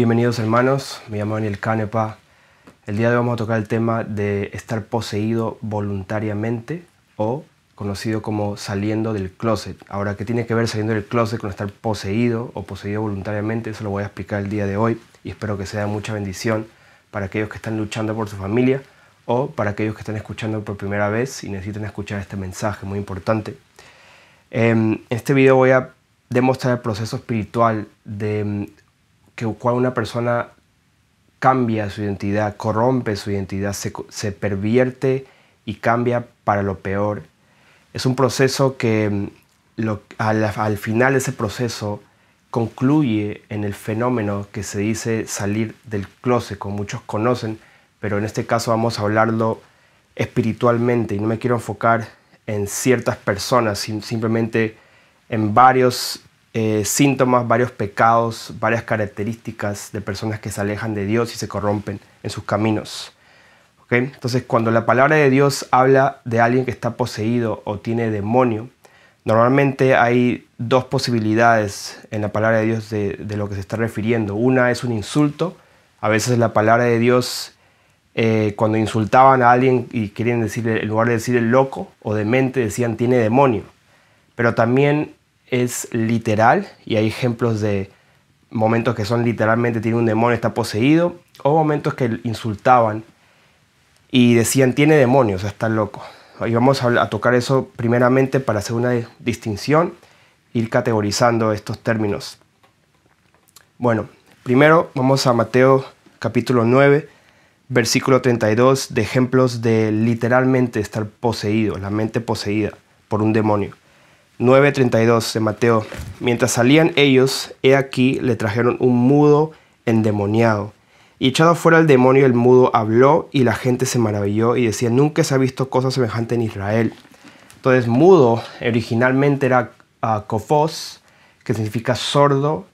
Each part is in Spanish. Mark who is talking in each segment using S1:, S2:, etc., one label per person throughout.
S1: Bienvenidos hermanos, me llamo Daniel Canepa. El día de hoy vamos a tocar el tema de estar poseído voluntariamente o conocido como saliendo del closet. Ahora, ¿qué tiene que ver saliendo del closet con estar poseído o poseído voluntariamente? Eso lo voy a explicar el día de hoy y espero que sea mucha bendición para aquellos que están luchando por su familia o para aquellos que están escuchando por primera vez y necesitan escuchar este mensaje muy importante. Em, en este video voy a demostrar el proceso espiritual de em, que cuando una persona cambia su identidad, corrompe su identidad, se, pervierte y cambia para lo peor. Es un proceso que mm, al, al, final de ese proceso concluye en el fenómeno que se dice salir del closet, como muchos conocen, pero en este caso vamos a hablarlo espiritualmente y no me quiero enfocar en ciertas personas, simplemente en varios eh, síntomas, varios pecados, varias características de personas que se alejan de Dios y se corrompen en sus caminos. Entonces, cuando la palabra de Dios habla de alguien que está poseído o tiene demonio, normalmente hay dos posibilidades en la palabra de Dios de, lo que se está refiriendo. Una es un insulto. A veces la palabra de Dios, eh, cuando insultaban a alguien y querían decir, en lugar de decir el loco o demente, decían tiene demonio. Pero también es literal y hay ejemplos de momentos que son literalmente tiene un demonio, está poseído, o momentos que insultaban y decían tiene demonios, está loco. Y vamos a, a tocar eso primeramente para hacer una distinción, ir categorizando estos términos. Bueno, primero vamos a Mateo capítulo 9, versículo 32, de ejemplos de literalmente estar poseído, la mente poseída por un demonio. 9.32 de Mateo. Mientras salían ellos, he aquí le trajeron un mudo endemoniado. Y echado fuera el demonio, el mudo habló y la gente se maravilló y decía, nunca se ha visto cosa semejante en Israel. Entonces, mudo originalmente era uh, ah, kofos, que significa sordo,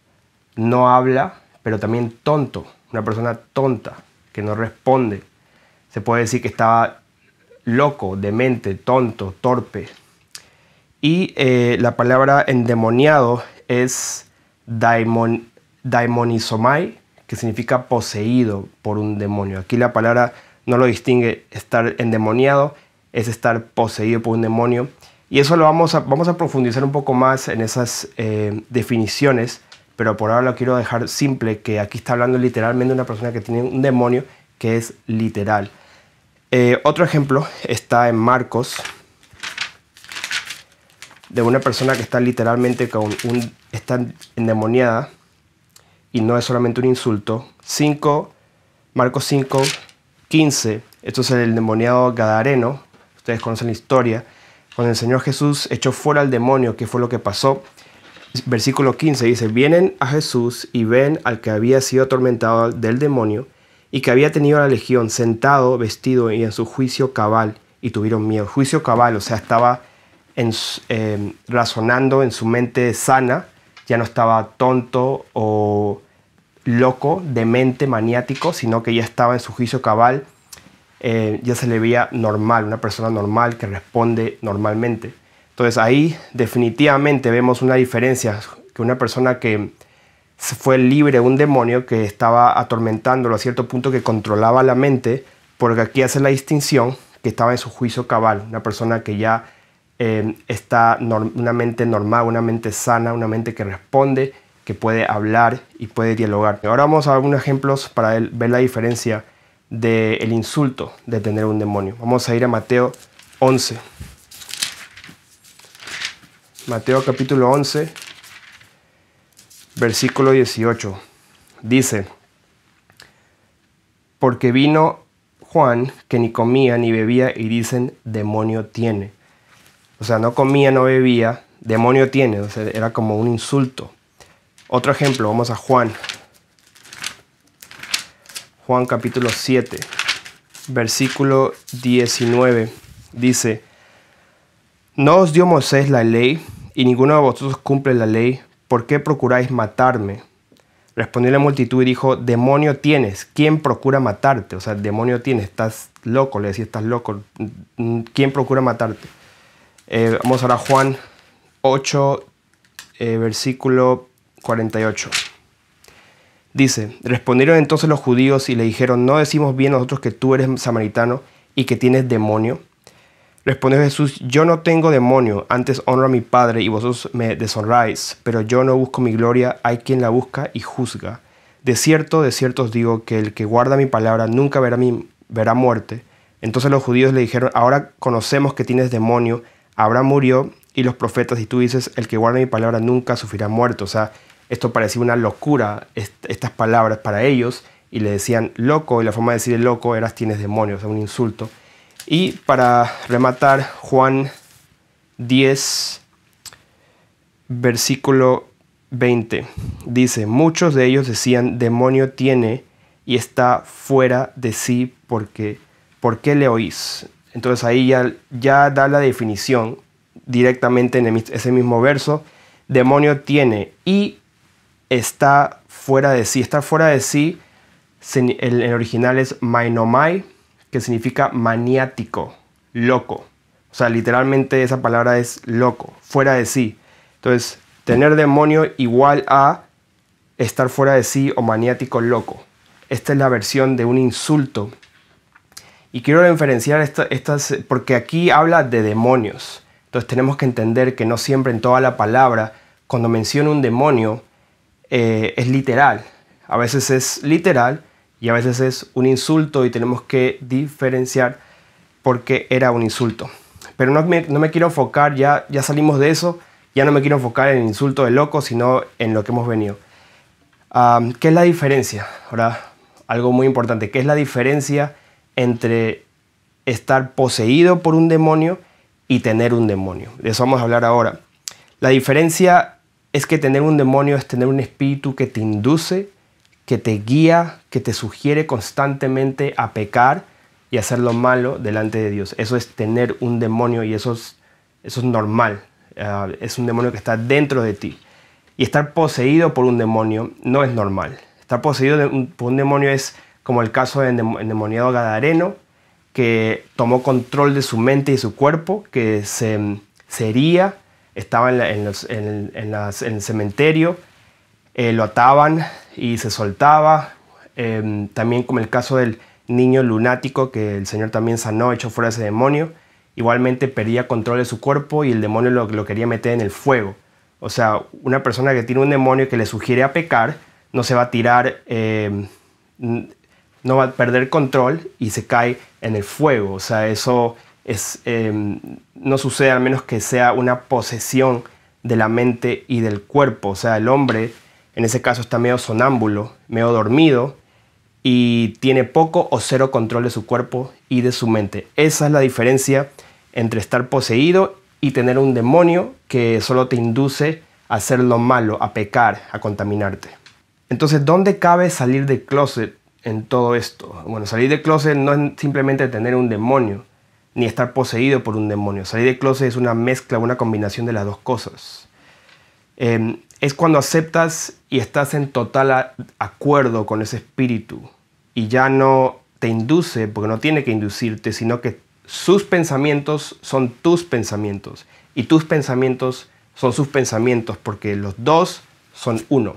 S1: no habla, pero también tonto, una persona tonta, que no responde. Se puede decir que estaba loco, demente, tonto, torpe. Y eh, la palabra endemoniado es daimon, que significa poseído por un demonio. Aquí la palabra no lo distingue, estar endemoniado es estar poseído por un demonio. Y eso lo vamos a, vamos a profundizar un poco más en esas eh, definiciones, pero por ahora lo quiero dejar simple, que aquí está hablando literalmente de una persona que tiene un demonio que es literal. Eh, otro ejemplo está en Marcos de una persona que está literalmente con un, está endemoniada y no es solamente un insulto. 5, Marcos 5, 15. Esto es el endemoniado Gadareno. Ustedes conocen la historia. Cuando el Señor Jesús echó fuera al demonio, ¿qué fue lo que pasó? Versículo 15 dice, vienen a Jesús y ven al que había sido atormentado del demonio y que había tenido la legión sentado, vestido y en su juicio cabal, y tuvieron miedo. Juicio cabal, o sea, estaba eh, razonando en su mente sana, ya no estaba tonto o loco, demente, maniático, sino que ya estaba en su juicio cabal, eh, ya se le veía normal, una persona normal que responde normalmente. Entonces ahí definitivamente vemos una diferencia, que una persona que fue libre, un demonio que estaba atormentándolo a cierto punto que controlaba la mente, porque aquí hace la distinción que estaba en su juicio cabal, una persona que ya Em, está una mente normal, una mente sana, una mente que responde, que puede hablar y puede dialogar. Ahora vamos a ver ejemplos para ver la diferencia del insulto de tener un demonio. Vamos a ir a Mateo 11. Mateo capítulo 11, versículo 18. Dice, porque vino Juan que ni comía ni bebía y dicen, demonio tiene. O sea, no comía, no bebía. Demonio tiene. O sea, era como un insulto. Otro ejemplo, vamos a Juan. Juan capítulo 7, versículo 19. Dice, no os dio Moisés la ley y ninguno de vosotros cumple la ley. ¿Por qué procuráis matarme? Respondió la multitud y dijo, demonio tienes, ¿quién procura matarte? O sea, demonio tienes, estás loco, le decía, estás loco, ¿quién procura matarte? Eh, vamos ahora a Juan 8, eh, versículo 48. Dice, respondieron entonces los judíos y le dijeron, ¿no decimos bien nosotros que tú eres samaritano y que tienes demonio? Respondió Jesús, yo no tengo demonio, antes honro a mi Padre y vosotros me deshonráis, pero yo no busco mi gloria, hay quien la busca y juzga. De cierto, de cierto os digo que el que guarda mi palabra nunca verá, mi, verá muerte. Entonces los judíos le dijeron, ahora conocemos que tienes demonio, Abraham murió y los profetas, y tú dices, el que guarda mi palabra nunca sufrirá muerto. O sea, esto parecía una locura, estas palabras para ellos, y le decían loco, y la forma de decir loco era tienes demonios, o sea, un insulto. Y para rematar, Juan 10, versículo 20, dice, muchos de ellos decían, demonio tiene y está fuera de sí porque, ¿por qué le oís? Entonces ahí ya, da la definición directamente en ese mismo verso. Demonio tiene y está fuera de sí. Está fuera de sí, el, el original es mainomai, que significa maniático, loco. O sea, literalmente esa palabra es loco, fuera de sí. Entonces, tener demonio igual a estar fuera de sí o maniático loco. Esta es la versión de un insulto y quiero diferenciar, estas, porque aquí habla de demonios. Entonces tenemos que entender que no siempre en toda la palabra, cuando menciona un demonio, eh, es literal. A veces es literal y a veces es un insulto y tenemos que diferenciar porque era un insulto. Pero no me, quiero enfocar, ya, ya salimos de eso, ya no me quiero enfocar en el insulto de loco, sino en lo que hemos venido. Ah, ¿Qué es la diferencia? Ahora, algo muy importante, ¿qué es la diferencia entre estar poseído por un demonio y tener un demonio. De eso vamos a hablar ahora. La diferencia es que tener un demonio es tener un espíritu que te induce, que te guía, que te sugiere constantemente a pecar y hacer lo malo delante de Dios. Eso es tener un demonio y eso es, eso es normal. Ah, es un demonio que está dentro de ti. Y estar poseído por un demonio no es normal. Estar poseído por un demonio es como el caso del endemoniado Gadareno, que tomó control de su mente y su cuerpo, que se, hería, estaba en, el cementerio, eh, lo ataban y se soltaba. Em, también como el caso del niño lunático, que el Señor también sanó, echó fuera ese demonio. Igualmente perdía control de su cuerpo y el demonio lo, quería meter en el fuego. O sea, una persona que tiene un demonio que le sugiere a pecar, no se va a tirar, em, no va a perder control y se cae en el fuego. O sea, eso es, em, no sucede al menos que sea una posesión de la mente y del cuerpo. O sea, el hombre en ese caso está medio sonámbulo, medio dormido y tiene poco o cero control de su cuerpo y de su mente. Esa es la diferencia entre estar poseído y tener un demonio que solo te induce a hacer lo malo, a pecar, a contaminarte. Entonces, ¿dónde cabe salir del closet en todo esto? Bueno, salir de closet no es simplemente tener un demonio, ni estar poseído por un demonio. Salir de closet es una mezcla, una combinación de las dos cosas. Em, es cuando aceptas y estás en total acuerdo con ese espíritu y ya no te induce, porque no tiene que inducirte, sino que sus pensamientos son tus pensamientos y tus pensamientos son sus pensamientos porque los dos son uno.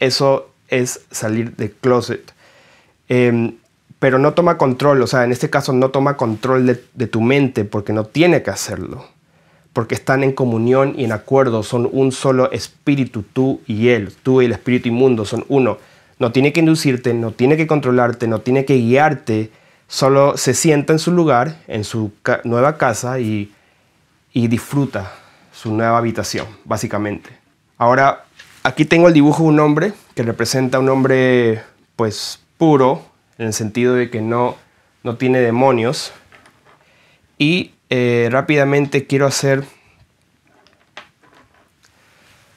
S1: Eso es salir de closet. Em, pero no toma control, o sea, en este caso no toma control de, tu mente porque no tiene que hacerlo, porque están en comunión y en acuerdo, son un solo espíritu, tú y él, tú y el espíritu inmundo son uno. No tiene que inducirte, no tiene que controlarte, no tiene que guiarte, solo se sienta en su lugar, en su nueva casa y, y disfruta su nueva habitación, básicamente. Ahora, aquí tengo el dibujo de un hombre que representa a un hombre, pues, puro, en el sentido de que no, no tiene demonios. Y eh, rápidamente quiero hacer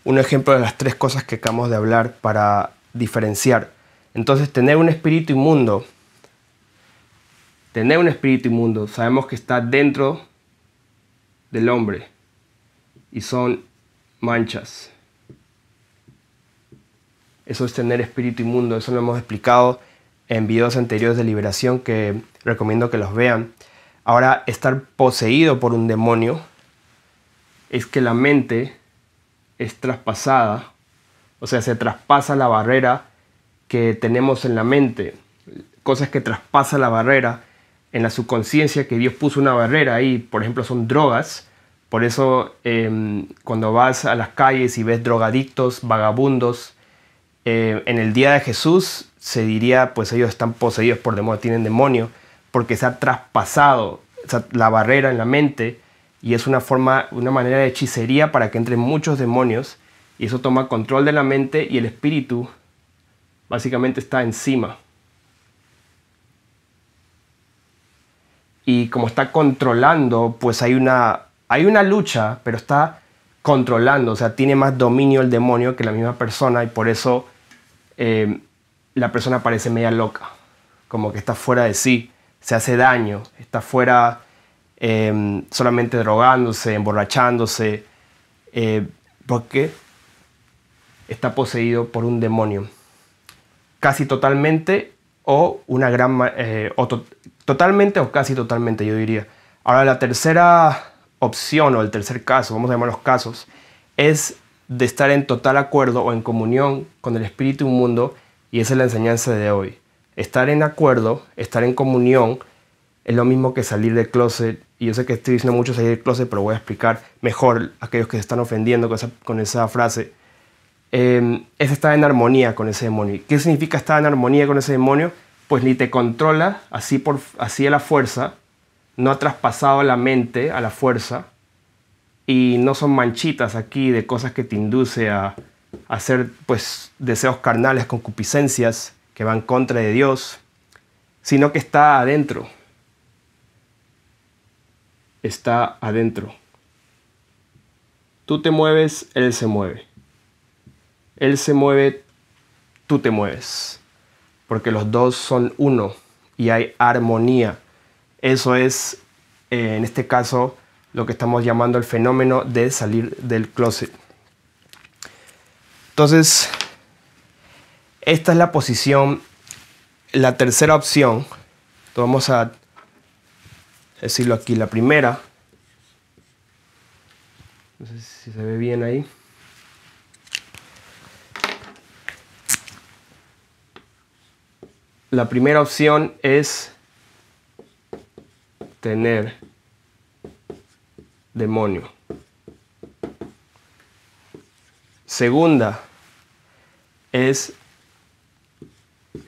S1: un ejemplo de las tres cosas que acabamos de hablar para diferenciar. Entonces, tener un espíritu inmundo, tener un espíritu inmundo, sabemos que está dentro del hombre y son manchas. Eso es tener espíritu inmundo, eso lo hemos explicado en videos anteriores de liberación que recomiendo que los vean. Ahora, estar poseído por un demonio es que la mente es traspasada, o sea, se traspasa la barrera que tenemos en la mente, cosas que traspasa la barrera en la subconsciencia, que Dios puso una barrera ahí, por ejemplo, son drogas, por eso em, cuando vas a las calles y ves drogadictos, vagabundos, eh, en el día de Jesús se diría, pues ellos están poseídos por demonios, tienen demonio, porque se ha traspasado la barrera en la mente y es una forma, una manera de hechicería para que entren muchos demonios y eso toma control de la mente y el espíritu básicamente está encima. Y como está controlando, pues hay una, hay una lucha, pero está controlando, o sea, tiene más dominio el demonio que la misma persona y por eso eh, la persona parece media loca, como que está fuera de sí, se hace daño, está fuera em, solamente drogándose, emborrachándose, eh, porque está poseído por un demonio, casi totalmente o una gran eh, totalmente o casi totalmente, yo diría. Ahora la tercera opción o el tercer caso, vamos a llamar los casos, es de estar en total acuerdo o en comunión con el espíritu y un mundo y esa es la enseñanza de hoy. Estar en acuerdo, estar en comunión, es lo mismo que salir del closet. Y yo sé que estoy diciendo mucho salir del closet, pero voy a explicar mejor a aquellos que se están ofendiendo con esa, frase. Em, es estar en armonía con ese demonio. ¿Qué significa estar en armonía con ese demonio? Pues ni te controla así, por, así a la fuerza, no ha traspasado la mente a la fuerza y no son manchitas aquí de cosas que te induce a, hacer pues deseos carnales, concupiscencias que van contra de Dios, sino que está adentro. Está adentro. Tú te mueves, Él se mueve. Él se mueve, tú te mueves. Porque los dos son uno y hay armonía. Eso es, eh, en este caso, lo que estamos llamando el fenómeno de salir del closet. Entonces, esta es la posición, la tercera opción. Vamos a decirlo aquí, la primera. No sé si se ve bien ahí. La primera opción es tener demonio. Segunda es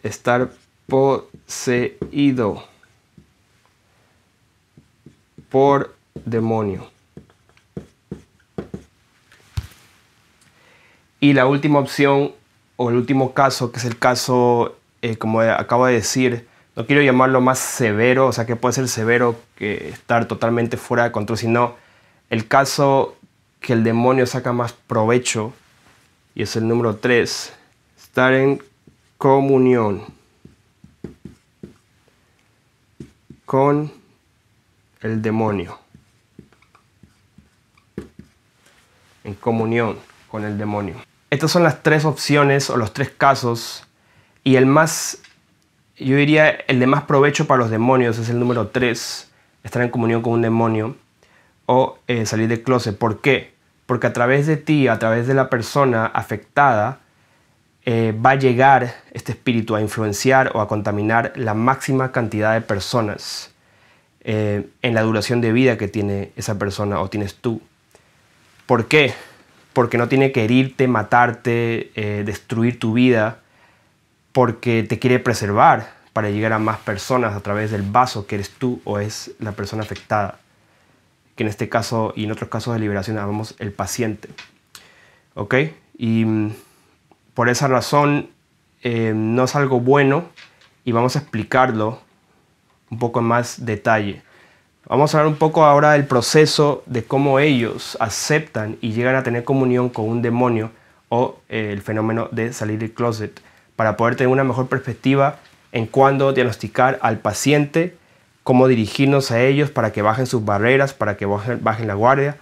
S1: estar poseído por demonio. Y la última opción o el último caso, que es el caso, eh, como acabo de decir, no quiero llamarlo más severo, o sea que puede ser severo que estar totalmente fuera de control, sino el caso que el demonio saca más provecho, y es el número 3, estar en comunión con el demonio. En comunión con el demonio. Estas son las tres opciones o los tres casos y el más, yo diría, el de más provecho para los demonios es el número tres. estar en comunión con un demonio o eh, salir de closet. ¿Por qué? Porque a través de ti, a través de la persona afectada, eh, va a llegar este espíritu a influenciar o a contaminar la máxima cantidad de personas eh, en la duración de vida que tiene esa persona o tienes tú. ¿Por qué? Porque no tiene que herirte, matarte, eh, destruir tu vida, porque te quiere preservar para llegar a más personas a través del vaso que eres tú o es la persona afectada, que en este caso y en otros casos de liberación llamamos el paciente. ¿Ok? Y mm, por esa razón eh, no es algo bueno y vamos a explicarlo un poco en más detalle. Vamos a hablar un poco ahora del proceso de cómo ellos aceptan y llegan a tener comunión con un demonio o eh, el fenómeno de salir del closet para poder tener una mejor perspectiva en cuándo diagnosticar al paciente, cómo dirigirnos a ellos para que bajen sus barreras, para que bajen la guardia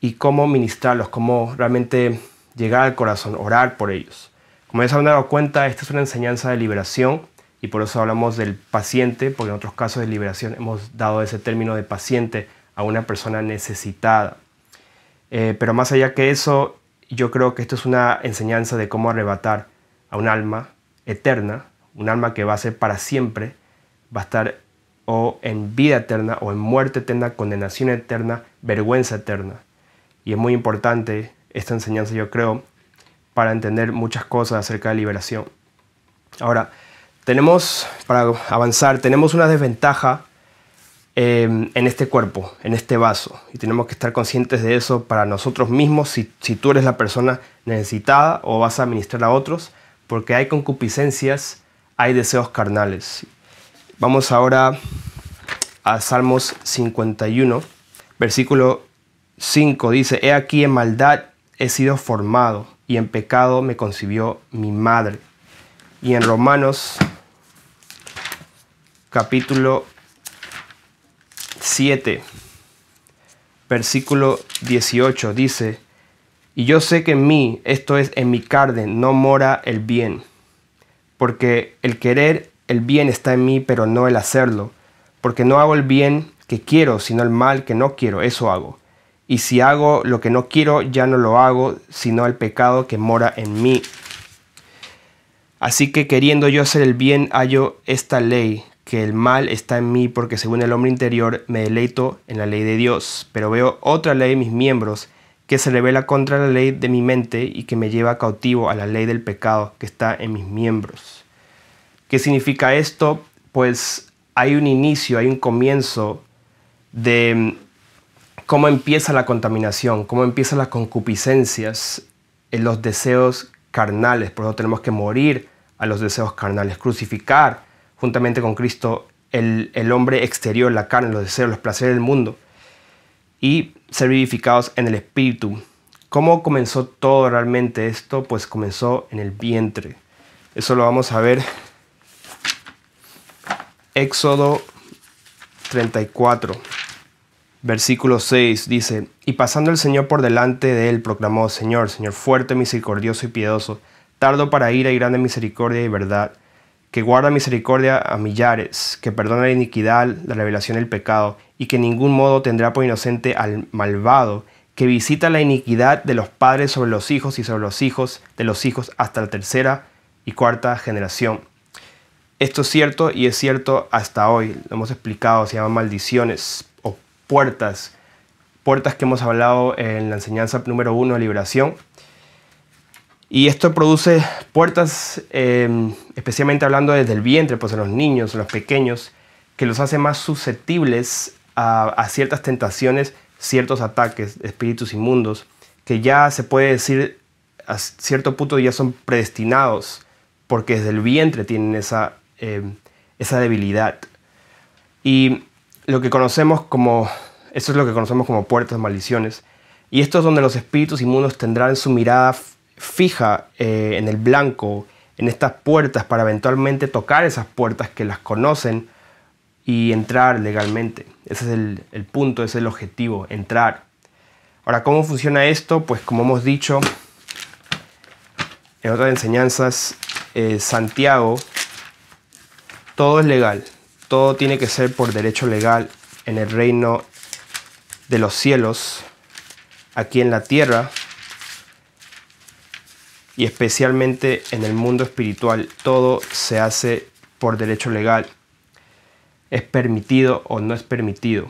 S1: y cómo ministrarlos, cómo realmente llegar al corazón, orar por ellos. Como ya se han dado cuenta, esta es una enseñanza de liberación y por eso hablamos del paciente, porque en otros casos de liberación hemos dado ese término de paciente a una persona necesitada. Eh, pero más allá que eso, yo creo que esto es una enseñanza de cómo arrebatar a un alma eterna, un alma que va a ser para siempre, va a estar o en vida eterna o en muerte eterna, condenación eterna, vergüenza eterna. Y es muy importante esta enseñanza, yo creo, para entender muchas cosas acerca de liberación. Ahora, tenemos, para avanzar, tenemos una desventaja eh, en este cuerpo, en este vaso, y tenemos que estar conscientes de eso para nosotros mismos, si, tú eres la persona necesitada o vas a administrar a otros, porque hay concupiscencias, hay deseos carnales. Vamos ahora a Salmos 51, versículo 5, dice, He aquí en maldad he sido formado y en pecado me concibió mi madre. Y en Romanos capítulo 7, versículo 18 dice, y yo sé que en mí, esto es en mi carne, no mora el bien, porque el querer el bien está en mí, pero no el hacerlo, porque no hago el bien que quiero, sino el mal que no quiero, eso hago y si hago lo que no quiero, ya no lo hago, sino el pecado que mora en mí. Así que queriendo yo hacer el bien, hallo esta ley, que el mal está en mí, porque según el hombre interior me deleito en la ley de Dios, pero veo otra ley en mis miembros, que se revela contra la ley de mi mente y que me lleva cautivo a la ley del pecado que está en mis miembros. ¿Qué significa esto? Pues hay un inicio, hay un comienzo de cómo empieza la contaminación, cómo empiezan las concupiscencias, en los deseos carnales. Por eso tenemos que morir a los deseos carnales, crucificar juntamente con Cristo el, hombre exterior, la carne, los deseos, los placeres del mundo y ser vivificados en el espíritu. ¿Cómo comenzó todo realmente esto? Pues comenzó en el vientre. Eso lo vamos a ver. Éxodo 34. Versículo 6 dice, y pasando el Señor por delante de él, proclamó, Señor, Señor fuerte, misericordioso y piedoso, tardo para ira y grande misericordia y verdad, que guarda misericordia a millares, que perdona la iniquidad, la revelación del pecado, y que en ningún modo tendrá por inocente al malvado, que visita la iniquidad de los padres sobre los hijos y sobre los hijos de los hijos hasta la tercera y cuarta generación. Esto es cierto y es cierto hasta hoy, lo hemos explicado, se llama maldiciones, puertas, puertas que hemos hablado en la enseñanza número uno liberación. Y esto produce puertas, em, especialmente hablando desde el vientre, pues en los niños, en los pequeños, que los hace más susceptibles a, ciertas tentaciones, ciertos ataques espíritus inmundos, que ya se puede decir a cierto punto ya son predestinados, porque desde el vientre tienen esa, em, esa debilidad. Y lo que conocemos como, eso es lo que conocemos como puertas maldiciones. Y esto es donde los espíritus inmunos tendrán su mirada fija eh, en el blanco, en estas puertas, para eventualmente tocar esas puertas que las conocen y entrar legalmente. Ese es el, punto, ese es el objetivo, entrar. Ahora, ¿cómo funciona esto? Pues como hemos dicho en otras enseñanzas, eh, Santiago, todo es legal todo tiene que ser por derecho legal en el reino de los cielos, aquí en la tierra y especialmente en el mundo espiritual. Todo se hace por derecho legal. Es permitido o no es permitido.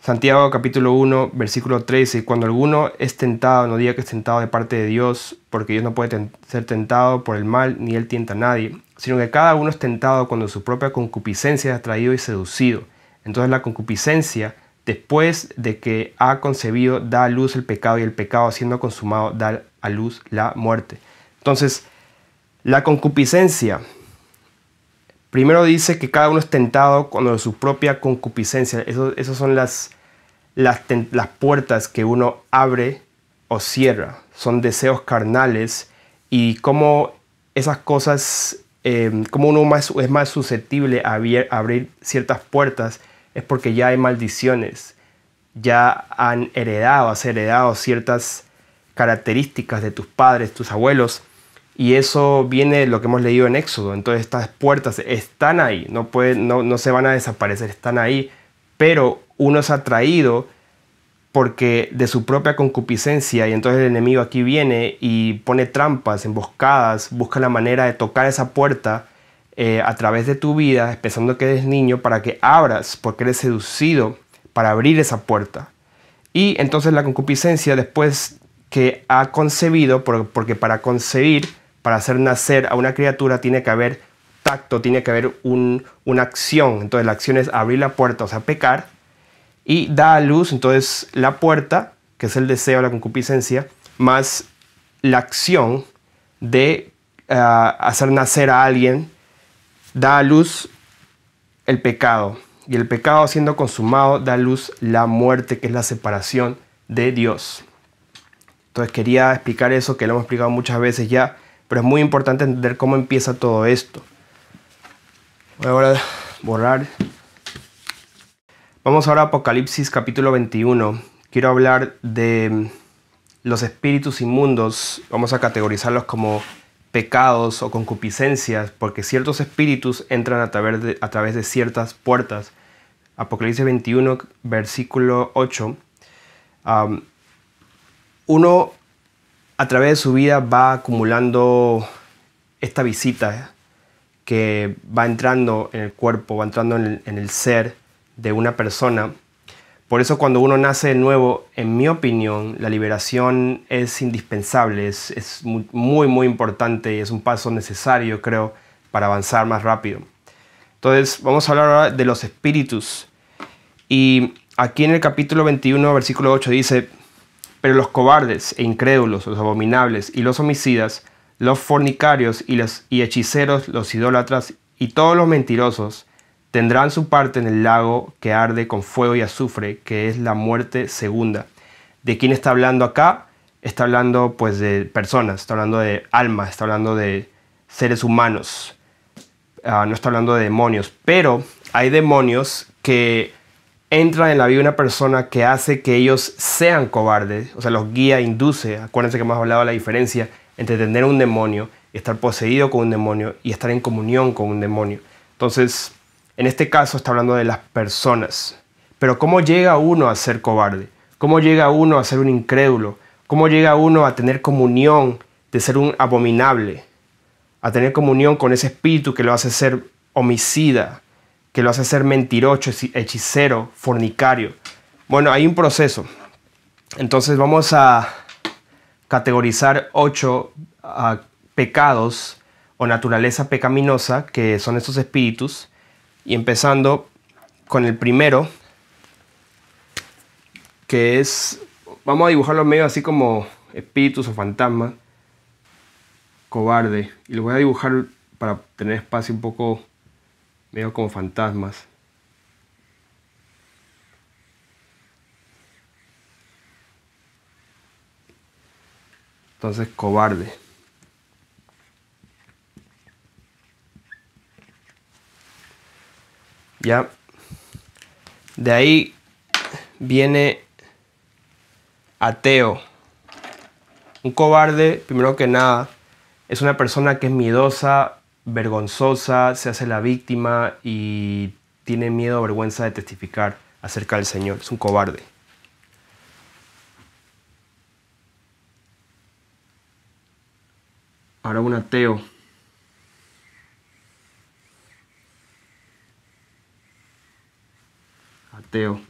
S1: Santiago capítulo 1, versículo 13, cuando alguno es tentado, no diga que es tentado de parte de Dios, porque Dios no puede ser tentado por el mal, ni él tienta a nadie sino que cada uno es tentado cuando su propia concupiscencia es atraído y seducido. Entonces la concupiscencia, después de que ha concebido, da a luz el pecado y el pecado siendo consumado, da a luz la muerte. Entonces, la concupiscencia, primero dice que cada uno es tentado cuando su propia concupiscencia, esas son las, las, las puertas que uno abre o cierra, son deseos carnales y cómo esas cosas Em, como uno es más susceptible a abrir, ciertas puertas, es porque ya hay maldiciones, ya han heredado, has heredado ciertas características de tus padres, tus abuelos, y eso viene de lo que hemos leído en Éxodo. Entonces estas puertas están ahí, no, pueden, no, no se van a desaparecer, están ahí, pero uno ha traído porque de su propia concupiscencia y entonces el enemigo aquí viene y pone trampas, emboscadas, busca la manera de tocar esa puerta eh, a través de tu vida, pensando que eres niño, para que abras, porque eres seducido para abrir esa puerta. Y entonces la concupiscencia después que ha concebido, porque para concebir, para hacer nacer a una criatura tiene que haber tacto, tiene que haber una acción. Entonces la acción es abrir la puerta, o sea, pecar, y da a luz entonces la puerta, que es el deseo, la concupiscencia, más la acción de ah, hacer nacer a alguien, da a luz el pecado. Y el pecado siendo consumado da a luz la muerte, que es la separación de Dios. Entonces quería explicar eso, que lo hemos explicado muchas veces ya, pero es muy importante entender cómo empieza todo esto. Voy a borrar Vamos ahora a Apocalipsis capítulo 21. Quiero hablar de los espíritus inmundos. Vamos a categorizarlos como pecados o concupiscencias, porque ciertos espíritus entran a través de, a través de ciertas puertas. Apocalipsis 21, versículo 8. uno a través de su vida va acumulando esta visita que va entrando en el cuerpo, va entrando en el ser de una persona. Por eso cuando uno nace de nuevo, en mi opinión, la liberación es indispensable, es, muy, muy importante y es un paso necesario, creo, para avanzar más rápido. Entonces, vamos a hablar ahora de los espíritus. Y aquí en el capítulo 21, versículo 8 dice, pero los cobardes e incrédulos, los abominables y los homicidas, los fornicarios y, los, y hechiceros, los idólatras y todos los mentirosos, Tendrán su parte en el lago que arde con fuego y azufre, que es la muerte segunda. ¿De quién está hablando acá? Está hablando pues de personas, está hablando de almas, está hablando de seres humanos. Ah, no está hablando de demonios, pero hay demonios que entran en la vida de una persona que hace que ellos sean cobardes, o sea, los guía, induce. Acuérdense que hemos hablado de la diferencia entre tener un demonio, estar poseído con un demonio y estar en comunión con un demonio. Entonces, en este caso está hablando de las personas. Pero ¿cómo llega uno a ser cobarde? ¿Cómo llega uno a ser un incrédulo? ¿Cómo llega uno a tener comunión de ser un abominable? A tener comunión con ese espíritu que lo hace ser homicida, que lo hace ser mentirocho, hechicero, fornicario. Bueno, hay un proceso. Entonces vamos a categorizar ocho ah, pecados o naturaleza pecaminosa que son estos espíritus y empezando con el primero, que es, vamos a dibujarlo medio así como espíritus o fantasmas, cobarde. Y lo voy a dibujar para tener espacio un poco medio como fantasmas. Entonces, cobarde. Ya. De ahí viene ateo. Un cobarde, primero que nada, es una persona que es miedosa, vergonzosa, se hace la víctima y tiene miedo o vergüenza de testificar acerca del Señor. Es un cobarde. Ahora un ateo. ateo.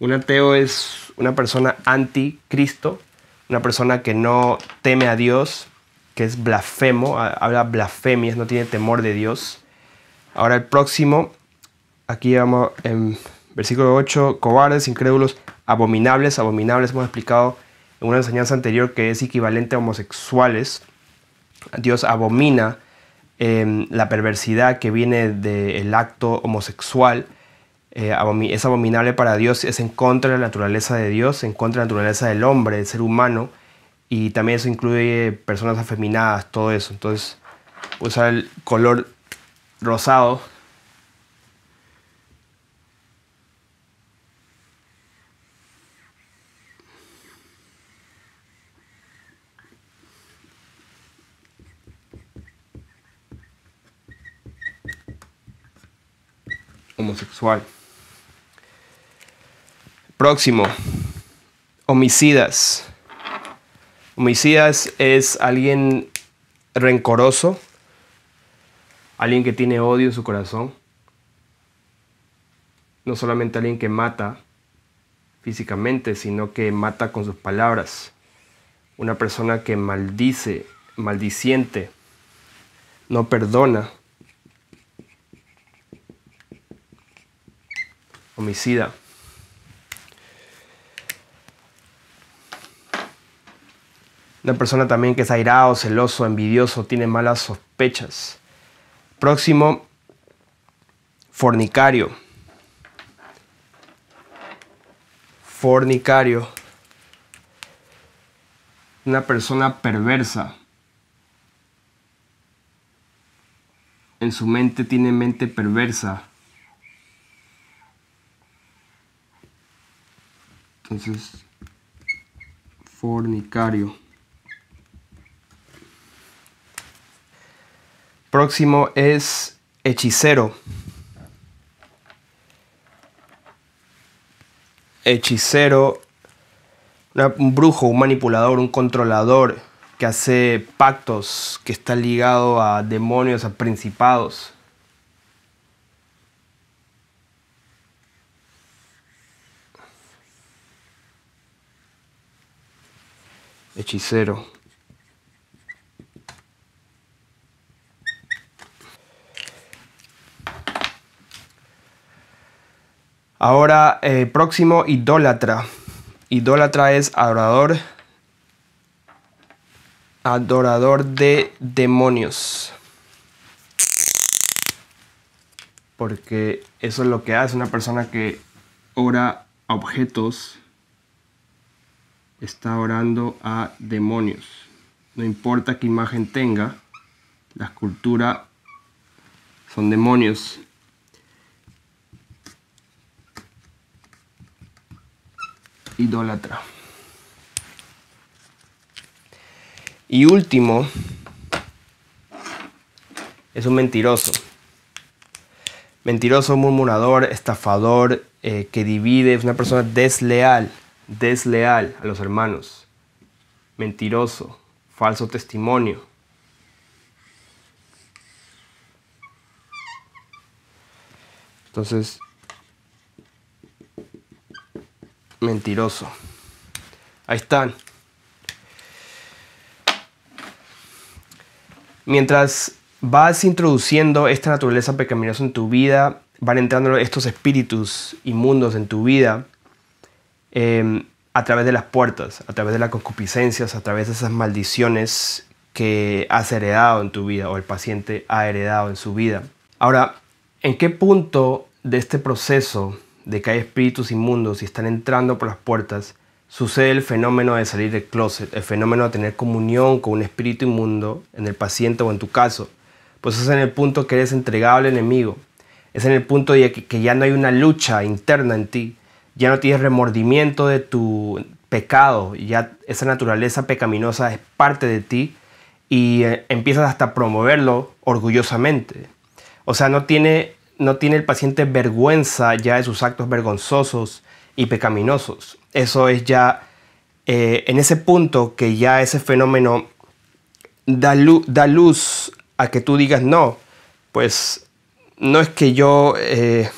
S1: Un ateo es una persona anticristo, una persona que no teme a Dios, que es blasfemo, habla blasfemias, no tiene temor de Dios. Ahora el próximo, aquí vamos en versículo 8, cobardes, incrédulos, abominables, abominables hemos explicado en una enseñanza anterior que es equivalente a homosexuales. Dios abomina Em, la perversidad que viene del acto homosexual eh, es abominable para Dios, es en contra de la naturaleza de Dios, en contra de la naturaleza del hombre, del ser humano, y también eso incluye personas afeminadas, todo eso. Entonces, usar el color rosado homosexual. Próximo, homicidas. Homicidas es alguien rencoroso, alguien que tiene odio en su corazón, no solamente alguien que mata físicamente, sino que mata con sus palabras, una persona que maldice, maldiciente, no perdona, homicida. Una persona también que es airado, celoso, envidioso, tiene malas sospechas. Próximo, fornicario. Fornicario. Una persona perversa. En su mente tiene mente perversa. entonces fornicario próximo es hechicero hechicero un brujo un manipulador un controlador que hace pactos que está ligado a demonios a principados hechicero. Ahora, eh, próximo, idólatra. Idólatra es adorador, adorador de demonios. Porque eso es lo que hace una persona que ora objetos está orando a demonios. No importa qué imagen tenga, la escultura son demonios. Idólatra. Y último, es un mentiroso. Mentiroso, murmurador, estafador, eh, que divide, es una persona desleal desleal a los hermanos, mentiroso, falso testimonio. Entonces, mentiroso. Ahí están. Mientras vas introduciendo esta naturaleza pecaminosa en tu vida, van entrando estos espíritus inmundos en tu vida, Em, a través de las puertas, a través de las concupiscencias, a través de esas maldiciones que has heredado en tu vida o el paciente ha heredado en su vida. Ahora, ¿en qué punto de este proceso de que hay espíritus inmundos y están entrando por las puertas, sucede el fenómeno de salir del closet, el fenómeno de tener comunión con un espíritu inmundo en el paciente o en tu caso. Pues es en el punto que eres entregado al enemigo, es en el punto de que ya no hay una lucha interna en ti, ya no tienes remordimiento de tu pecado, ya esa naturaleza pecaminosa es parte de ti y eh, empiezas hasta a promoverlo orgullosamente. O sea, no tiene, no tiene el paciente vergüenza ya de sus actos vergonzosos y pecaminosos. Eso es ya eh, en ese punto que ya ese fenómeno da, da luz a que tú digas, no, pues no es que yo... Eh,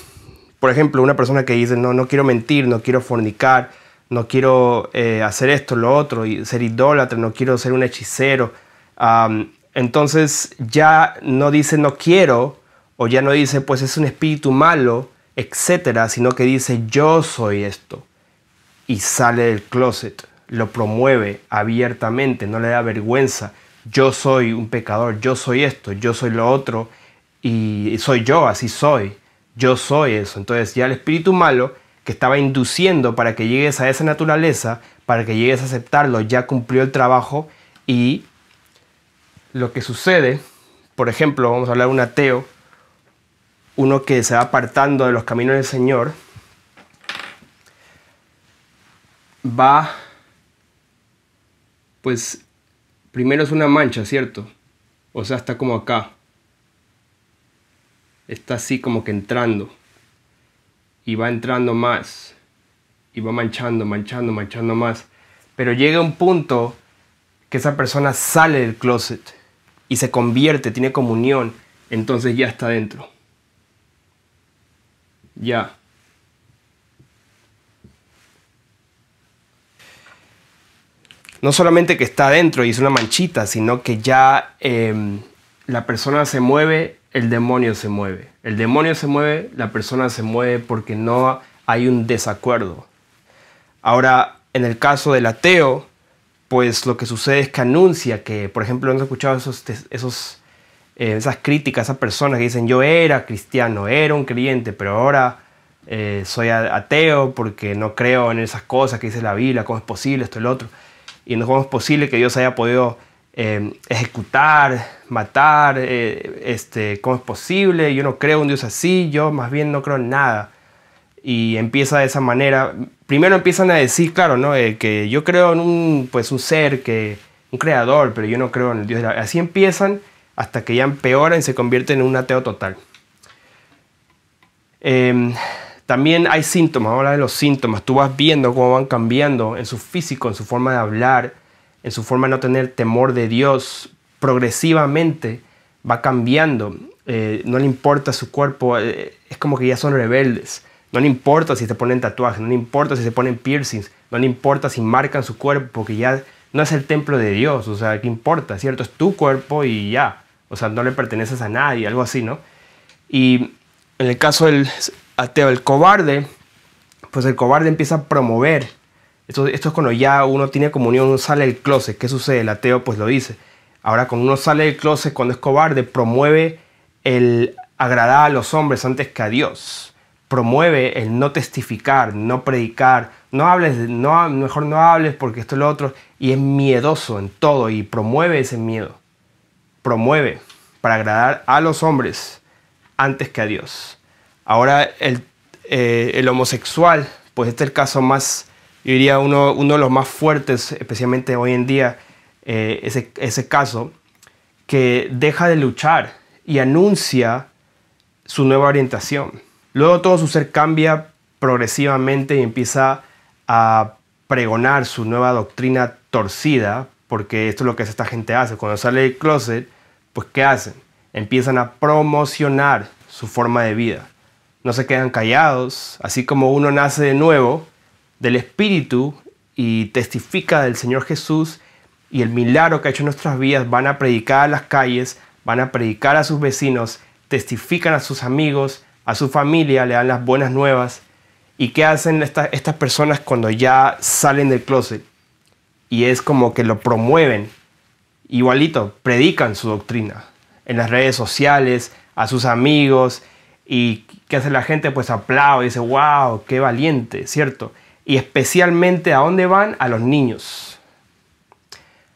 S1: por ejemplo, una persona que dice, no, no quiero mentir, no quiero fornicar, no quiero eh, hacer esto, lo otro, y ser idólatra, no quiero ser un hechicero. entonces ya no dice no quiero, o ya no dice pues es un espíritu malo, etcétera, sino que dice yo soy esto. Y sale del closet, lo promueve abiertamente, no le da vergüenza. Yo soy un pecador, yo soy esto, yo soy lo otro, y soy yo, así soy yo soy eso. Entonces ya el espíritu malo que estaba induciendo para que llegues a esa naturaleza, para que llegues a aceptarlo, ya cumplió el trabajo y lo que sucede, por ejemplo, vamos a hablar de un ateo, uno que se va apartando de los caminos del Señor, va, pues, primero es una mancha, ¿cierto? O sea, está como acá está así como que entrando. Y va entrando más. Y va manchando, manchando, manchando más. Pero llega un punto que esa persona sale del closet y se convierte, tiene comunión. Entonces ya está dentro. Ya. No solamente que está dentro y es una manchita, sino que ya em, la persona se mueve el demonio se mueve. El demonio se mueve, la persona se mueve porque no hay un desacuerdo. Ahora, en el caso del ateo, pues lo que sucede es que anuncia que, por ejemplo, hemos escuchado esos, esos, eh, esas críticas esas personas que dicen yo era cristiano, era un creyente, pero ahora eh, soy ateo porque no creo en esas cosas que dice la Biblia, cómo es posible esto y lo otro. Y no es posible que Dios haya podido Em, ejecutar, matar, eh, este, ¿cómo es posible? Yo no creo en Dios así, yo más bien no creo en nada. Y empieza de esa manera. Primero empiezan a decir, claro, ¿no? Eh, que yo creo en un, pues, un ser, que, un creador, pero yo no creo en el Dios. Así empiezan hasta que ya empeoran y se convierten en un ateo total. Em, también hay síntomas, hablar de los síntomas. Tú vas viendo cómo van cambiando en su físico, en su forma de hablar, en su forma de no tener temor de Dios, progresivamente va cambiando. Eh, no le importa su cuerpo, eh, es como que ya son rebeldes. No le importa si se ponen tatuajes, no le importa si se ponen piercings, no le importa si marcan su cuerpo, porque ya no es el templo de Dios, o sea, ¿qué importa? ¿Cierto? Es tu cuerpo y ya, o sea, no le perteneces a nadie, algo así, ¿no? Y en el caso del ateo, el cobarde, pues el cobarde empieza a promover esto, es cuando ya uno tiene comunión, uno sale del closet. ¿Qué sucede? El ateo pues lo dice. Ahora, cuando uno sale del closet, cuando es cobarde, promueve el agradar a los hombres antes que a Dios. Promueve el no testificar, no predicar, no hables, no, mejor no hables porque esto es lo otro. Y es miedoso en todo y promueve ese miedo. Promueve para agradar a los hombres antes que a Dios. Ahora, el eh, homosexual, pues este es el caso más yo diría uno, uno de los más fuertes, especialmente hoy en día, eh, ese, ese caso, que deja de luchar y anuncia su nueva orientación. Luego todo su ser cambia progresivamente y empieza a pregonar su nueva doctrina torcida, porque esto es lo que esta gente hace. Cuando sale del closet, pues ¿qué hacen? Empiezan a promocionar su forma de vida. No se quedan callados, así como uno nace de nuevo, del Espíritu y testifica del Señor Jesús y el milagro que ha hecho en nuestras vidas, van a predicar a las calles, van a predicar a sus vecinos, testifican a sus amigos, a su familia, le dan las buenas nuevas. ¿Y qué hacen estas personas cuando ya salen del closet? Y es como que lo promueven. Igualito, predican su doctrina en las redes sociales, a sus amigos. ¿Y qué hace la gente? Pues aplaude, dice, wow, qué valiente, ¿cierto? y especialmente a dónde van a los niños.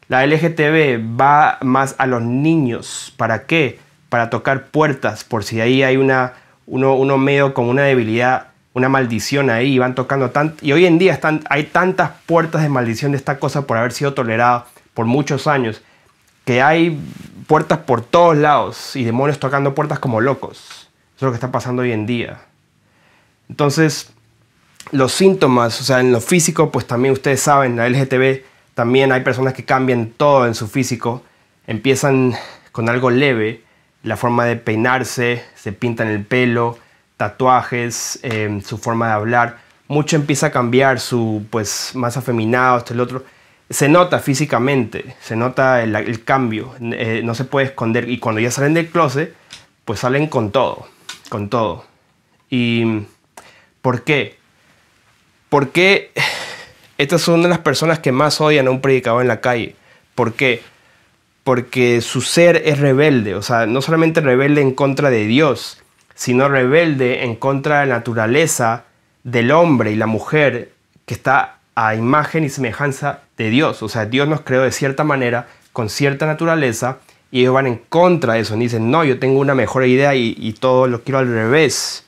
S1: La LGTB va más a los niños. ¿Para qué? Para tocar puertas, por si ahí hay una, uno, uno medio con una debilidad, una maldición ahí, van tocando tanto. Y hoy en día están, hay tantas puertas de maldición de esta cosa por haber sido tolerada por muchos años, que hay puertas por todos lados y demonios tocando puertas como locos. Eso es lo que está pasando hoy en día. Entonces, los síntomas, o sea, en lo físico, pues también ustedes saben, la LGTB también hay personas que cambian todo en su físico, empiezan con algo leve, la forma de peinarse, se pintan el pelo, tatuajes, em, su forma de hablar, mucho empieza a cambiar, su pues más afeminado, esto, el otro. Se nota físicamente, se nota el, cambio, eh, no se puede esconder. Y cuando ya salen del closet, pues salen con todo, con todo. ¿Y por qué? ¿Por qué estas son de las personas que más odian a un predicador en la calle? ¿Por qué? Porque su ser es rebelde, o sea, no solamente rebelde en contra de Dios, sino rebelde en contra de la naturaleza del hombre y la mujer que está a imagen y semejanza de Dios. O sea, Dios nos creó de cierta manera, con cierta naturaleza, y ellos van en contra de eso. dicen, no, yo tengo una mejor idea y todo lo quiero al revés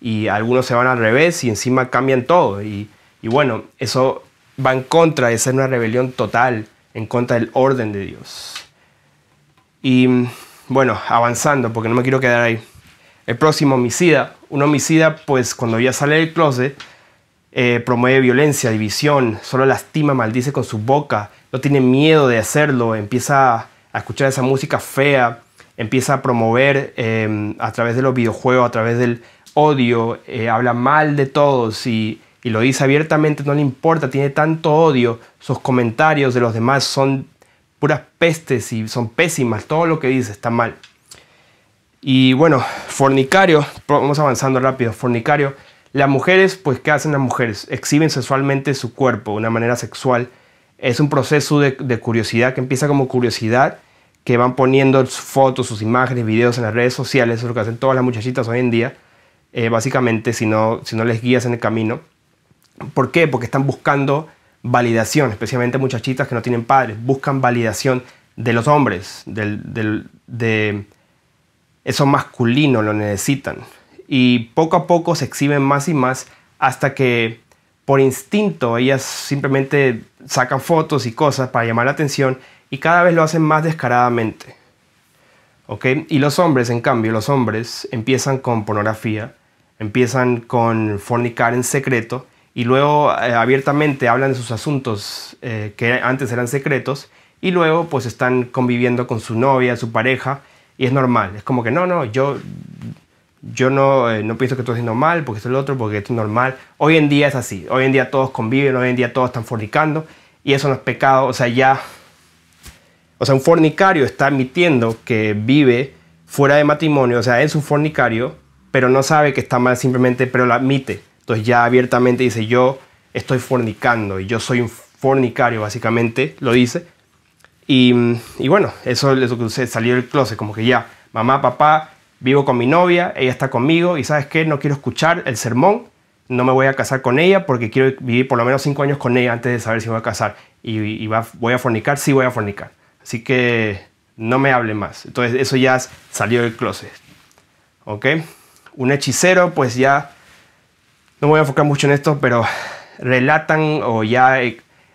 S1: y algunos se van al revés y encima cambian todo. Y, bueno, eso va en contra de ser una rebelión total, en contra del orden de Dios. Y bueno, avanzando, porque no me quiero quedar ahí. El próximo homicida. Un homicida, pues cuando ya sale del closet, eh, promueve violencia, división, solo lastima, maldice con su boca, no tiene miedo de hacerlo, empieza a escuchar esa música fea, empieza a promover em, a través de los videojuegos, a través del, odio, eh, habla mal de todos y, lo dice abiertamente, no le importa, tiene tanto odio, sus comentarios de los demás son puras pestes y son pésimas, todo lo que dice está mal. Y bueno, fornicario, vamos avanzando rápido, fornicario, las mujeres, pues ¿qué hacen las mujeres? Exhiben sexualmente su cuerpo de una manera sexual. Es un proceso de, de curiosidad que empieza como curiosidad, que van poniendo sus fotos, sus imágenes, videos en las redes sociales, eso es lo que hacen todas las muchachitas hoy en día eh, básicamente, si no, si no les guías en el camino. ¿Por qué? Porque están buscando validación, especialmente muchachitas que no tienen padres, buscan validación de los hombres, de eso masculino lo necesitan. Y poco a poco se exhiben más y más hasta que por instinto ellas simplemente sacan fotos y cosas para llamar la atención y cada vez lo hacen más descaradamente. ¿Ok? Y los hombres, en cambio, los hombres empiezan con pornografía, empiezan con fornicar en secreto y luego eh, abiertamente hablan de sus asuntos eh, que antes eran secretos y luego pues están conviviendo con su novia, su pareja y es normal, es como que no, no, yo, yo no, eh, no pienso que esto es normal porque esto es lo otro, porque esto es normal. Hoy en día es así, hoy en día todos conviven, hoy en día todos están fornicando y eso no es pecado, o sea, ya, o sea, un fornicario está admitiendo que vive fuera de matrimonio, o sea, es un fornicario pero no sabe que está mal simplemente, pero lo admite. Entonces ya abiertamente dice, yo estoy fornicando y yo soy un fornicario, básicamente, lo dice. Y, bueno, eso es lo que salió del closet, como que ya, mamá, papá, vivo con mi novia, ella está conmigo y sabes qué, no quiero escuchar el sermón, no me voy a casar con ella porque quiero vivir por lo menos cinco años con ella antes de saber si me voy a casar. Y, voy a fornicar, sí voy a fornicar. Así que no me hable más. Entonces eso ya salió del closet. ¿Ok? un hechicero, pues ya, no me voy a enfocar mucho en esto, pero relatan o ya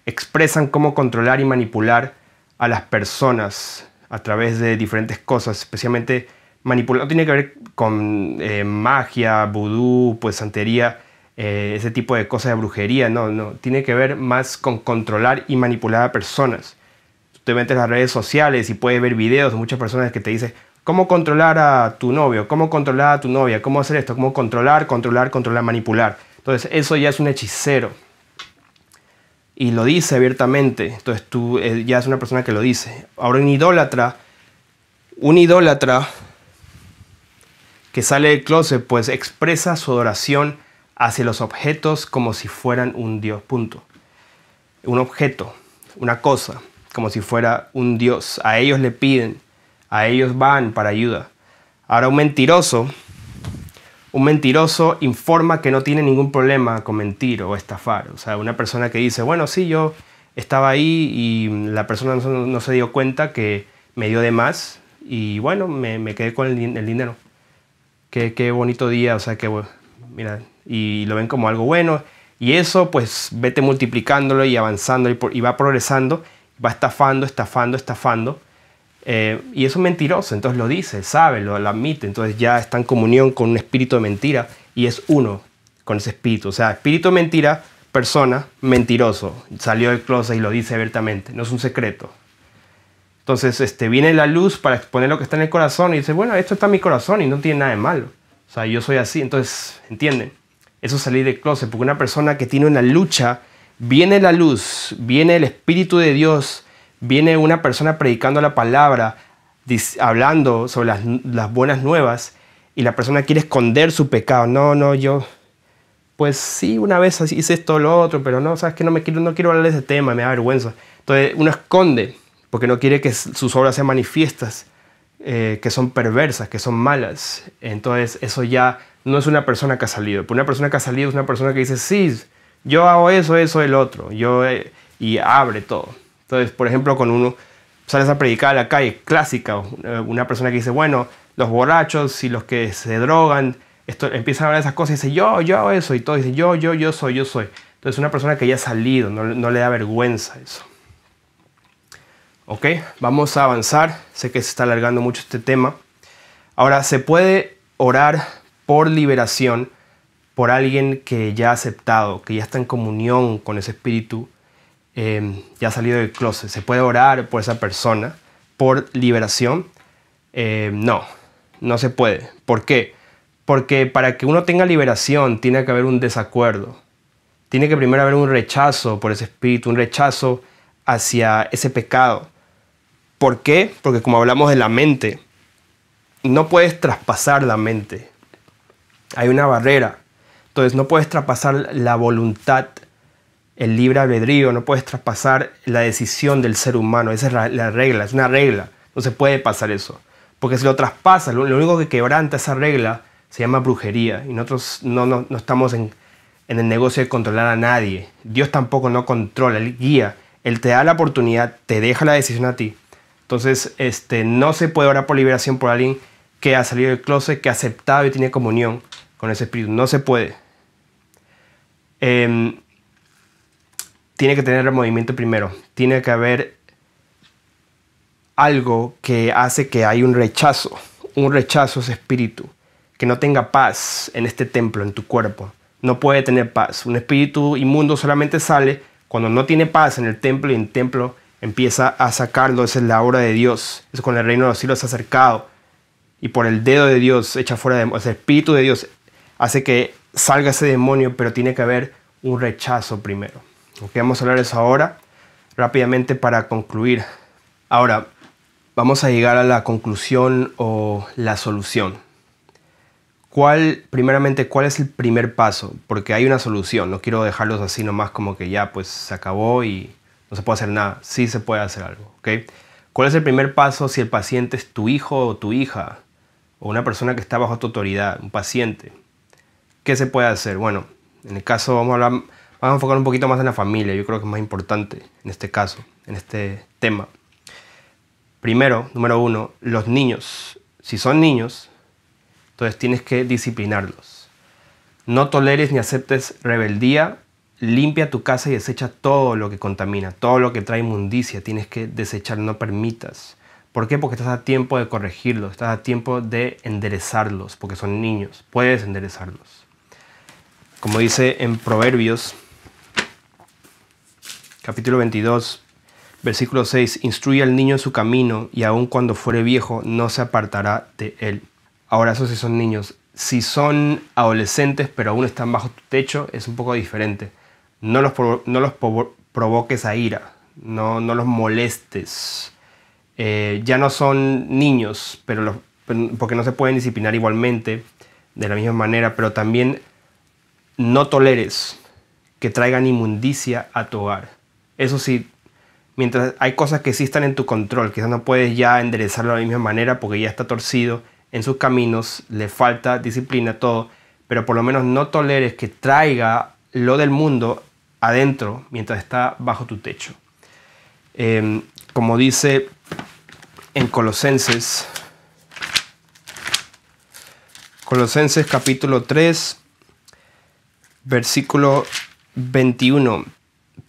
S1: expresan cómo controlar y manipular a las personas a través de diferentes cosas, especialmente manipular, tiene que ver con eh, magia, vudú, pues santería, eh, ese tipo de cosas de brujería, no, no, tiene que ver más con controlar y manipular a personas. Tú te metes a las redes sociales y puedes ver videos de muchas personas que te dicen, cómo controlar a tu novio, cómo controlar a tu novia, cómo hacer esto, cómo controlar, controlar, controlar, manipular. Entonces eso ya es un hechicero. Y lo dice abiertamente. Entonces tú eh, ya es una persona que lo dice. Ahora un idólatra, un idólatra que sale del closet, pues expresa su adoración hacia los objetos como si fueran un dios. Punto. Un objeto, una cosa, como si fuera un dios. A ellos le piden a ellos van para ayuda. Ahora un mentiroso, un mentiroso informa que no tiene ningún problema con mentir o estafar. O sea, una persona que dice, bueno, sí, yo estaba ahí y la persona no, se dio cuenta que me dio de más y bueno, me, quedé con el, dinero. Qué, bonito día, o sea, que mira, y lo ven como algo bueno. Y eso, pues, vete multiplicándolo y avanzando y va progresando, va estafando, estafando, estafando eh, y es un mentiroso, entonces lo dice, sabe, lo, admite, entonces ya está en comunión con un espíritu de mentira y es uno con ese espíritu. O sea, espíritu de mentira, persona, mentiroso. Salió del closet y lo dice abiertamente, no es un secreto. Entonces este, viene la luz para exponer lo que está en el corazón y dice, bueno, esto está en mi corazón y no tiene nada de malo. O sea, yo soy así, entonces, ¿entienden? Eso es salir del closet, porque una persona que tiene una lucha, viene la luz, viene el Espíritu de Dios, viene una persona predicando la palabra, hablando sobre las, buenas nuevas, y la persona quiere esconder su pecado. No, no, yo, pues sí, una vez hice esto o lo otro, pero no, sabes que no, me quiero, no quiero hablar de ese tema, me da vergüenza. Entonces uno esconde porque no quiere que sus obras sean manifiestas, eh, que son perversas, que son malas. Entonces eso ya no es una persona que ha salido. una persona que ha salido es una persona que dice, sí, yo hago eso, eso, el otro, yo, eh, y abre todo. Entonces, por ejemplo, con uno sales a predicar a la calle, clásica, eh, una persona que dice, bueno, los borrachos y los que se drogan, esto, empiezan a hablar de esas cosas y dice, yo, yo eso, y todo dice, yo, yo, yo soy, yo soy. Entonces, una persona que ya ha salido, no, no le da vergüenza eso. Ok, vamos a avanzar, sé que se está alargando mucho este tema. Ahora, se puede orar por liberación por alguien que ya ha aceptado, que ya está en comunión con ese espíritu Em, ya ha salido del closet. ¿Se puede orar por esa persona, por liberación? Em, no, no se puede. ¿Por qué? Porque para que uno tenga liberación tiene que haber un desacuerdo. Tiene que primero haber un rechazo por ese espíritu, un rechazo hacia ese pecado. ¿Por qué? Porque como hablamos de la mente, no puedes traspasar la mente. Hay una barrera. Entonces no puedes traspasar la voluntad el libre albedrío, no puedes traspasar la decisión del ser humano, esa es la regla, es una regla, no se puede pasar eso. Porque si lo traspasas, lo, único que quebranta esa regla se llama brujería y nosotros no, no, estamos en, el negocio de controlar a nadie. Dios tampoco no controla, Él guía, Él te da la oportunidad, te deja la decisión a ti. Entonces, este, no se puede orar por liberación por alguien que ha salido del closet, que ha aceptado y tiene comunión con ese espíritu. No se puede. Em, tiene que tener movimiento primero. Tiene que haber algo que hace que hay un rechazo. Un rechazo es espíritu. Que no tenga paz en este templo, en tu cuerpo. No puede tener paz. Un espíritu inmundo solamente sale cuando no tiene paz en el templo y en el templo empieza a sacarlo. Esa es la obra de Dios. Es con el reino de los cielos ha acercado. Y por el dedo de Dios echa fuera de el espíritu de Dios hace que salga ese demonio, pero tiene que haber un rechazo primero. Ok, vamos a hablar eso ahora rápidamente para concluir. Ahora, vamos a llegar a la conclusión o la solución. ¿Cuál, primeramente, cuál es el primer paso? Porque hay una solución, no quiero dejarlos así nomás como que ya pues se acabó y no se puede hacer nada. Sí se puede hacer algo, ¿ok? ¿Cuál es el primer paso si el paciente es tu hijo o tu hija? O una persona que está bajo tu autoridad, un paciente. ¿Qué se puede hacer? Bueno, en el caso, vamos a hablar Vamos a enfocar un poquito más en la familia, yo creo que es más importante en este caso, en este tema. Primero, número uno, los niños. Si son niños, entonces tienes que disciplinarlos. No toleres ni aceptes rebeldía, limpia tu casa y desecha todo lo que contamina, todo lo que trae inmundicia, tienes que desechar, no permitas. ¿Por qué? Porque estás a tiempo de corregirlos, estás a tiempo de enderezarlos, porque son niños, puedes enderezarlos. Como dice en Proverbios capítulo 22, versículo 6, instruye al niño en su camino y aun cuando fuere viejo no se apartará de él. Ahora eso sí son niños. Si son adolescentes pero aún están bajo tu techo es un poco diferente. No los, los provoques a ira, no, no los molestes. Eh, ya no son niños, pero porque no se pueden disciplinar igualmente de la misma manera, pero también no toleres que traigan inmundicia a tu hogar. Eso sí, mientras hay cosas que sí están en tu control, quizás no puedes ya enderezarlo de la misma manera porque ya está torcido en sus caminos, le falta disciplina, todo, pero por lo menos no toleres que traiga lo del mundo adentro mientras está bajo tu techo. Em, como dice en Colosenses, Colosenses capítulo 3, versículo 21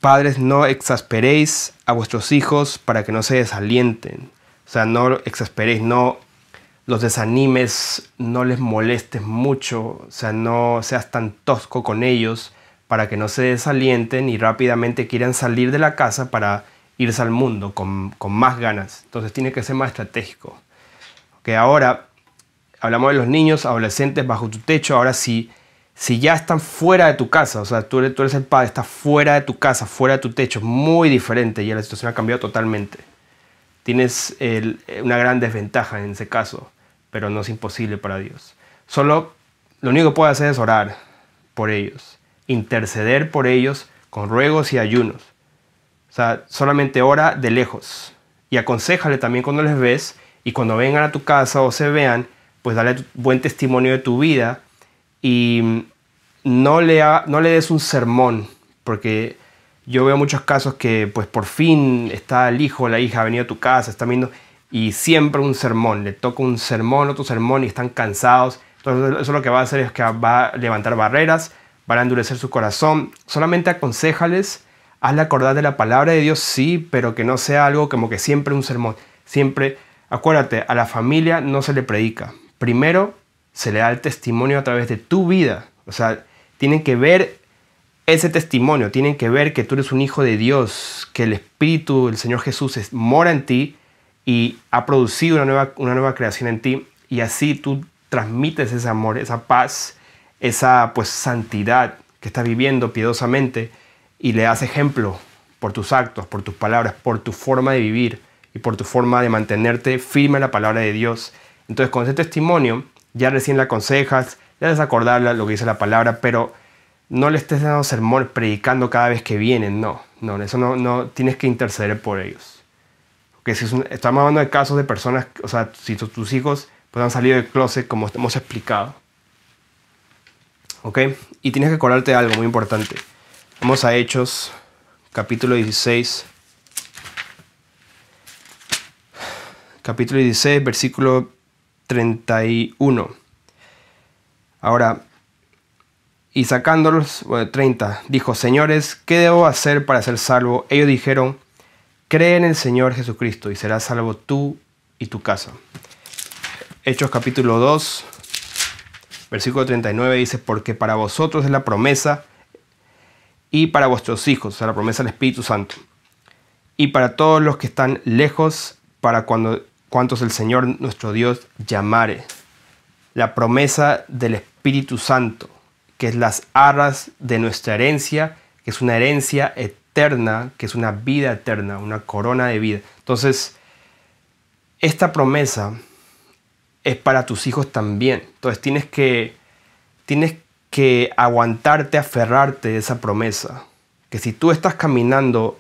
S1: Padres, no exasperéis a vuestros hijos para que no se desalienten. O sea, no exasperéis, no los desanimes, no les molestes mucho, o sea, no seas tan tosco con ellos para que no se desalienten y rápidamente quieran salir de la casa para irse al mundo con, más ganas. Entonces tiene que ser más estratégico. Que ahora hablamos de los niños, adolescentes bajo tu techo, ahora sí si ya están fuera de tu casa, o sea, tú eres, el padre, estás fuera de tu casa, fuera de tu techo, muy diferente, y la situación ha cambiado totalmente. Tienes eh, una gran desventaja en ese caso, pero no es imposible para Dios. Solo lo único que puedes hacer es orar por ellos, interceder por ellos con ruegos y ayunos. O sea, solamente ora de lejos y aconsejale también cuando les ves y cuando vengan a tu casa o se vean, pues dale buen testimonio de tu vida y no le, no le des un sermón, porque yo veo muchos casos que pues por fin está el hijo, la hija ha venido a tu casa, está viendo, y siempre un sermón, le toca un sermón, otro sermón y están cansados. Entonces eso lo que va a hacer es que va a levantar barreras, va a endurecer su corazón. Solamente aconsejales, hazle acordar de la palabra de Dios, sí, pero que no sea algo como que siempre un sermón. Siempre, acuérdate, a la familia no se le predica. Primero se le da el testimonio a través de tu vida. O sea, tienen que ver ese testimonio, tienen que ver que tú eres un hijo de Dios, que el Espíritu, el Señor Jesús, es, mora en ti y ha producido una nueva, una nueva creación en ti. Y así tú transmites ese amor, esa paz, esa pues santidad que estás viviendo piedosamente y le das ejemplo por tus actos, por tus palabras, por tu forma de vivir y por tu forma de mantenerte firme en la palabra de Dios. Entonces con ese testimonio ya recién la aconsejas, ya debes acordarla lo que dice la palabra, pero no le estés dando sermón predicando cada vez que vienen, no, no, eso no, no tienes que interceder por ellos. Porque si estamos hablando de casos de personas, o sea, si tus hijos pues, han salido del closet como hemos explicado. ¿Ok? Y tienes que acordarte de algo muy importante. Vamos a Hechos, capítulo 16. Capítulo 16, versículo 31. Ahora, y sacándolos, bueno, 30, dijo, señores, ¿qué debo hacer para ser salvo? Ellos dijeron, cree en el Señor Jesucristo y serás salvo tú y tu casa. Hechos capítulo 2, versículo 39 dice, porque para vosotros es la promesa y para vuestros hijos, o sea, la promesa del Espíritu Santo, y para todos los que están lejos, para cuando ...cuántos el Señor nuestro Dios llamare. La promesa del Espíritu Santo, que es las arras de nuestra herencia, que es una herencia eterna, que es una vida eterna, una corona de vida. Entonces, esta promesa es para tus hijos también. Entonces tienes que, tienes que aguantarte, aferrarte de esa promesa. Que si tú estás caminando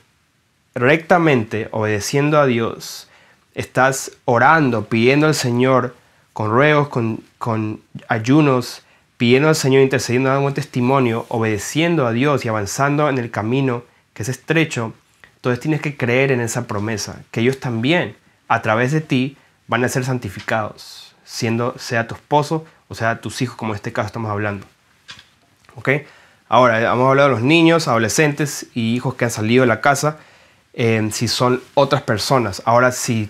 S1: rectamente, obedeciendo a Dios, estás orando, pidiendo al Señor con ruegos, con, ayunos, pidiendo al Señor, intercediendo, dando un testimonio, obedeciendo a Dios y avanzando en el camino que es estrecho, entonces tienes que creer en esa promesa, que ellos también, a través de ti, van a ser santificados, siendo sea tu esposo o sea tus hijos, como en este caso estamos hablando. ¿Ok? Ahora, hemos eh, hablado de los niños, adolescentes y hijos que han salido de la casa, eh, si son otras personas. Ahora, si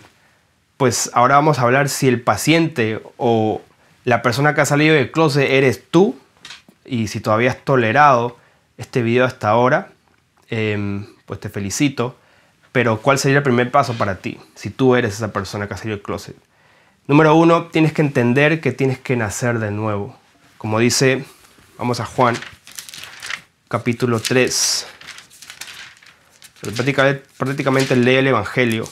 S1: pues ahora vamos a hablar si el paciente o la persona que ha salido del closet eres tú y si todavía has tolerado este video hasta ahora, em, pues te felicito. Pero ¿cuál sería el primer paso para ti si tú eres esa persona que ha salido del closet? Número uno, tienes que entender que tienes que nacer de nuevo. Como dice, vamos a Juan, capítulo 3. prácticamente lee el Evangelio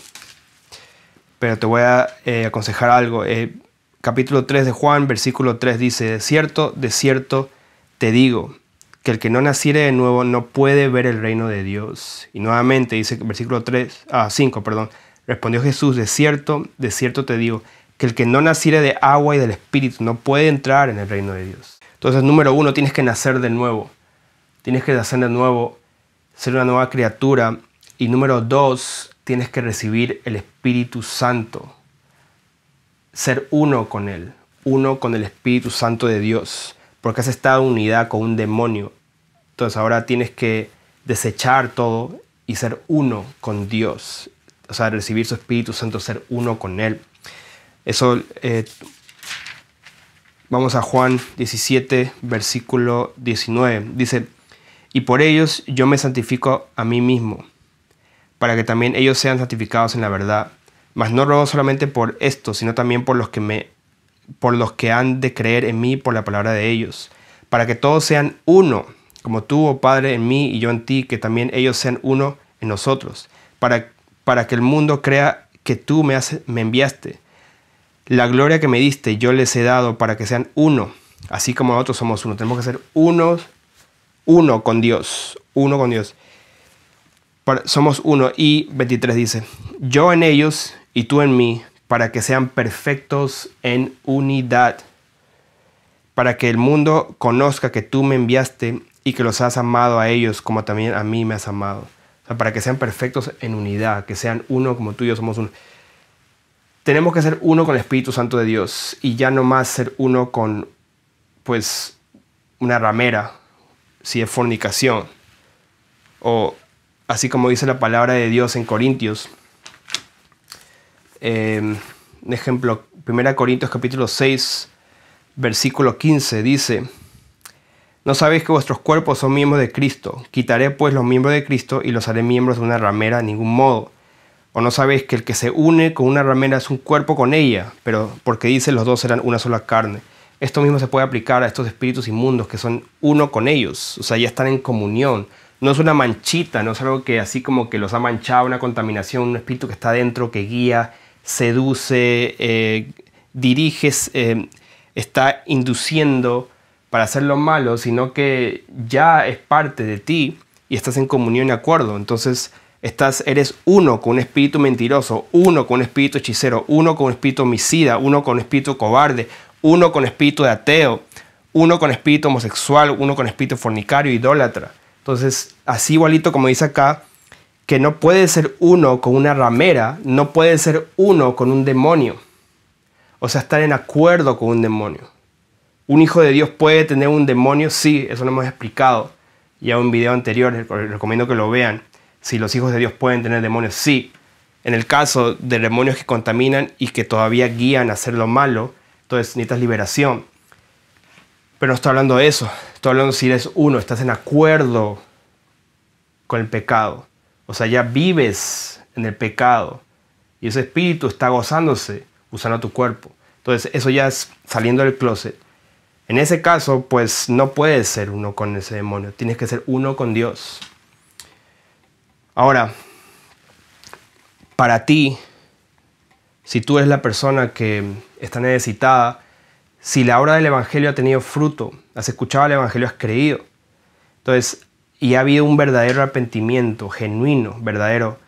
S1: pero te voy a eh, aconsejar algo. Eh, capítulo 3 de Juan, versículo 3 dice, de cierto, de cierto, te digo, que el que no naciere de nuevo no puede ver el reino de Dios. Y nuevamente dice, versículo 3, a 5, perdón, respondió Jesús, de cierto, de cierto te digo, que el que no naciere de agua y del espíritu no puede entrar en el reino de Dios. Entonces, número uno, tienes que nacer de nuevo. Tienes que nacer de nuevo, ser una nueva criatura. Y número dos, tienes que recibir el espíritu Espíritu Santo, ser uno con Él, uno con el Espíritu Santo de Dios, porque has estado en unidad con un demonio. Entonces ahora tienes que desechar todo y ser uno con Dios, o sea, recibir su Espíritu Santo, ser uno con Él. Eso, eh, vamos a Juan 17, versículo 19, dice, y por ellos yo me santifico a mí mismo para que también ellos sean santificados en la verdad. Mas no robo solamente por esto, sino también por los que me por los que han de creer en mí por la palabra de ellos, para que todos sean uno, como tú, oh Padre, en mí y yo en ti, que también ellos sean uno en nosotros, para, para que el mundo crea que tú me, me enviaste. La gloria que me diste yo les he dado para que sean uno, así como nosotros somos uno. Tenemos que ser unos, uno con Dios, uno con Dios somos uno y 23 dice, yo en ellos y tú en mí, para que sean perfectos en unidad, para que el mundo conozca que tú me enviaste y que los has amado a ellos como también a mí me has amado. O sea, para que sean perfectos en unidad, que sean uno como tú y yo somos uno. Tenemos que ser uno con el Espíritu Santo de Dios y ya no más ser uno con, pues, una ramera, si es fornicación, o así como dice la palabra de Dios en Corintios. Em, ejemplo, 1 Corintios capítulo 6, versículo 15 dice, ¿no sabéis que vuestros cuerpos son miembros de Cristo? Quitaré pues los miembros de Cristo y los haré miembros de una ramera de ningún modo. ¿O no sabéis que el que se une con una ramera es un cuerpo con ella? Pero porque dice los dos serán una sola carne. Esto mismo se puede aplicar a estos espíritus inmundos que son uno con ellos, o sea, ya están en comunión no es una manchita, no es algo que así como que los ha manchado, una contaminación, un espíritu que está dentro, que guía, seduce, dirige, eh, diriges, eh, está induciendo para hacer lo malo, sino que ya es parte de ti y estás en comunión y acuerdo. Entonces estás, eres uno con un espíritu mentiroso, uno con un espíritu hechicero, uno con un espíritu homicida, uno con un espíritu cobarde, uno con espíritu de ateo, uno con espíritu homosexual, uno con espíritu fornicario, idólatra. Entonces, así igualito como dice acá, que no puede ser uno con una ramera, no puede ser uno con un demonio. O sea, estar en acuerdo con un demonio. Un hijo de Dios puede tener un demonio, sí, eso lo hemos explicado ya en un video anterior, les recomiendo que lo vean. Si los hijos de Dios pueden tener demonios, sí. En el caso de demonios que contaminan y que todavía guían a hacer lo malo, entonces necesitas liberación. Pero no estoy hablando de eso, si eres uno, estás en acuerdo con el pecado. O sea, ya vives en el pecado. Y ese espíritu está gozándose usando tu cuerpo. Entonces, eso ya es saliendo del closet. En ese caso, pues no puedes ser uno con ese demonio. Tienes que ser uno con Dios. Ahora, para ti, si tú eres la persona que está necesitada, si la obra del Evangelio ha tenido fruto, has escuchado el Evangelio, has creído. Entonces, y ha habido un verdadero arrepentimiento, genuino, verdadero,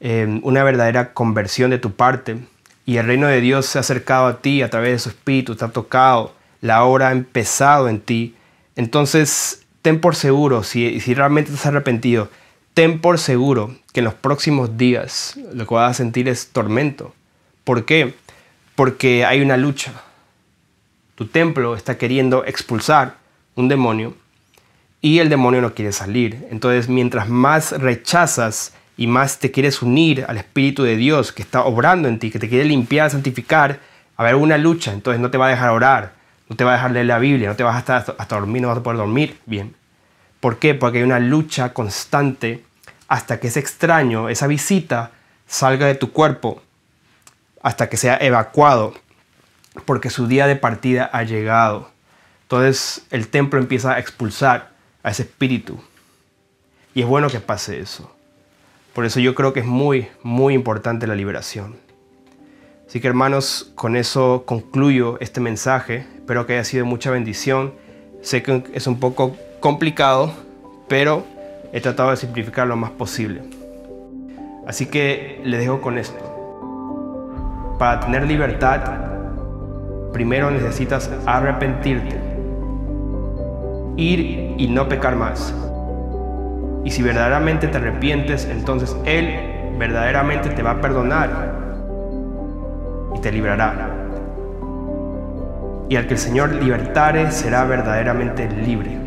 S1: eh, una verdadera conversión de tu parte, y el reino de Dios se ha acercado a ti a través de su espíritu, te ha tocado, la obra ha empezado en ti, entonces ten por seguro, si, si realmente has arrepentido, ten por seguro que en los próximos días lo que vas a sentir es tormento. ¿Por qué? Porque hay una lucha, tu templo está queriendo expulsar un demonio y el demonio no quiere salir. Entonces, mientras más rechazas y más te quieres unir al Espíritu de Dios que está obrando en ti, que te quiere limpiar, santificar, haber una lucha. Entonces, no te va a dejar orar, no te va a dejar leer la Biblia, no te vas a estar hasta, dormir, no vas a poder dormir bien. ¿Por qué? Porque hay una lucha constante hasta que ese extraño, esa visita, salga de tu cuerpo, hasta que sea evacuado porque su día de partida ha llegado. Entonces el templo empieza a expulsar a ese espíritu. Y es bueno que pase eso. Por eso yo creo que es muy, muy importante la liberación. Así que hermanos, con eso concluyo este mensaje. Espero que haya sido mucha bendición. Sé que es un poco complicado, pero he tratado de simplificar lo más posible. Así que le dejo con esto. Para tener libertad primero necesitas arrepentirte, ir y no pecar más. Y si verdaderamente te arrepientes, entonces Él verdaderamente te va a perdonar y te librará. Y al que el Señor libertare será verdaderamente libre.